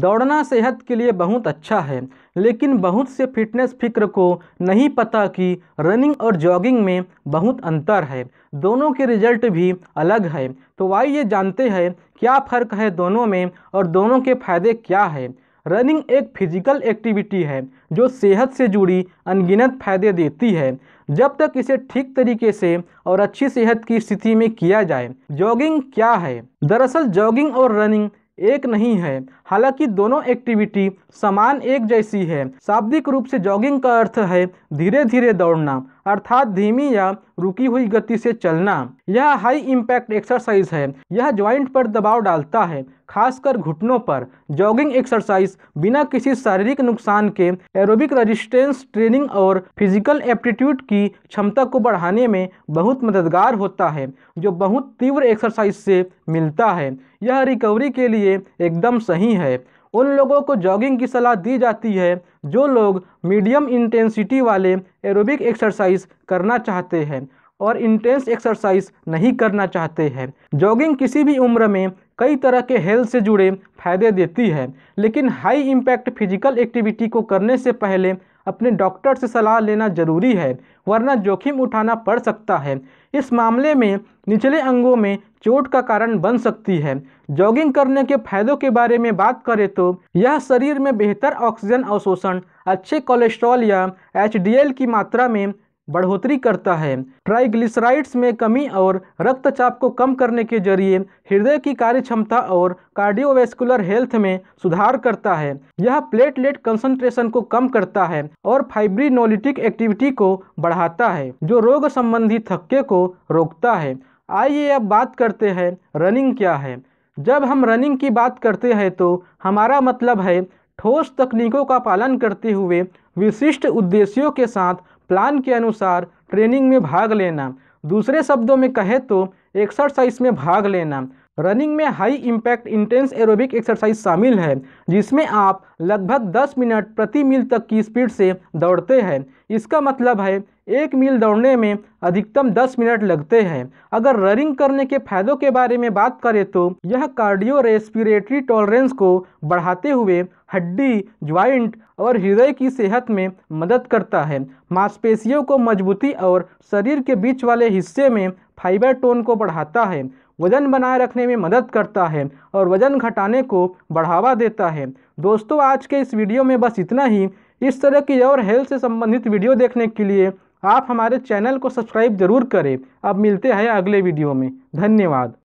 दौड़ना सेहत के लिए बहुत अच्छा है लेकिन बहुत से फिटनेस फिक्र को नहीं पता कि रनिंग और जॉगिंग में बहुत अंतर है दोनों के रिजल्ट भी अलग है तो ये जानते हैं क्या फ़र्क है दोनों में और दोनों के फायदे क्या है रनिंग एक फिजिकल एक्टिविटी है जो सेहत से जुड़ी अनगिनत फायदे देती है जब तक इसे ठीक तरीके से और अच्छी सेहत की स्थिति में किया जाए जॉगिंग क्या है दरअसल जॉगिंग और रनिंग एक नहीं है हालांकि दोनों एक्टिविटी समान एक जैसी है शाब्दिक रूप से जॉगिंग का अर्थ है धीरे धीरे दौड़ना अर्थात धीमी या रुकी हुई गति से चलना यह हाई इम्पैक्ट एक्सरसाइज है यह ज्वाइंट पर दबाव डालता है खासकर घुटनों पर जॉगिंग एक्सरसाइज बिना किसी शारीरिक नुकसान के एरोबिक रेजिस्टेंस ट्रेनिंग और फिजिकल एप्टीट्यूड की क्षमता को बढ़ाने में बहुत मददगार होता है जो बहुत तीव्र एक्सरसाइज से मिलता है यह रिकवरी के लिए एकदम सही है उन लोगों को जॉगिंग की सलाह दी जाती है जो लोग मीडियम इंटेंसिटी वाले एरोबिक एक्सरसाइज करना चाहते हैं और इंटेंस एक्सरसाइज नहीं करना चाहते हैं जॉगिंग किसी भी उम्र में कई तरह के हेल्थ से जुड़े फायदे देती है लेकिन हाई इम्पैक्ट फिजिकल एक्टिविटी को करने से पहले अपने डॉक्टर से सलाह लेना जरूरी है वरना जोखिम उठाना पड़ सकता है इस मामले में निचले अंगों में चोट का कारण बन सकती है जॉगिंग करने के फायदों के बारे में बात करें तो यह शरीर में बेहतर ऑक्सीजन अवशोषण अच्छे कोलेस्ट्रॉल या एच की मात्रा में बढ़ोतरी करता है ट्राइग्लिसराइड्स में कमी और रक्तचाप को कम करने के जरिए हृदय की कार्य क्षमता और कार्डियोवेस्कुलर हेल्थ में सुधार करता है यह प्लेटलेट कंसंट्रेशन को कम करता है और फाइब्रिनोलिटिक एक्टिविटी को बढ़ाता है जो रोग संबंधी थक्के को रोकता है आइए अब बात करते हैं रनिंग क्या है जब हम रनिंग की बात करते हैं तो हमारा मतलब है ठोस तकनीकों का पालन करते हुए विशिष्ट उद्देश्यों के साथ प्लान के अनुसार ट्रेनिंग में भाग लेना दूसरे शब्दों में कहें तो एक्सरसाइज में भाग लेना रनिंग में high impact intense aerobic exercise शामिल है जिसमें आप लगभग 10 मिनट प्रति मील तक की स्पीड से दौड़ते हैं इसका मतलब है एक मील दौड़ने में अधिकतम 10 मिनट लगते हैं अगर रनिंग करने के फायदों के बारे में बात करें तो यह कार्डियो रेस्पिरेटरी टॉलरेंस को बढ़ाते हुए हड्डी ज्वाइंट और हृदय की सेहत में मदद करता है मांसपेशियों को मजबूती और शरीर के बीच वाले हिस्से में फाइबर टोन को बढ़ाता है वज़न बनाए रखने में मदद करता है और वज़न घटाने को बढ़ावा देता है दोस्तों आज के इस वीडियो में बस इतना ही इस तरह की और हेल्थ से संबंधित वीडियो देखने के लिए आप हमारे चैनल को सब्सक्राइब जरूर करें अब मिलते हैं अगले वीडियो में धन्यवाद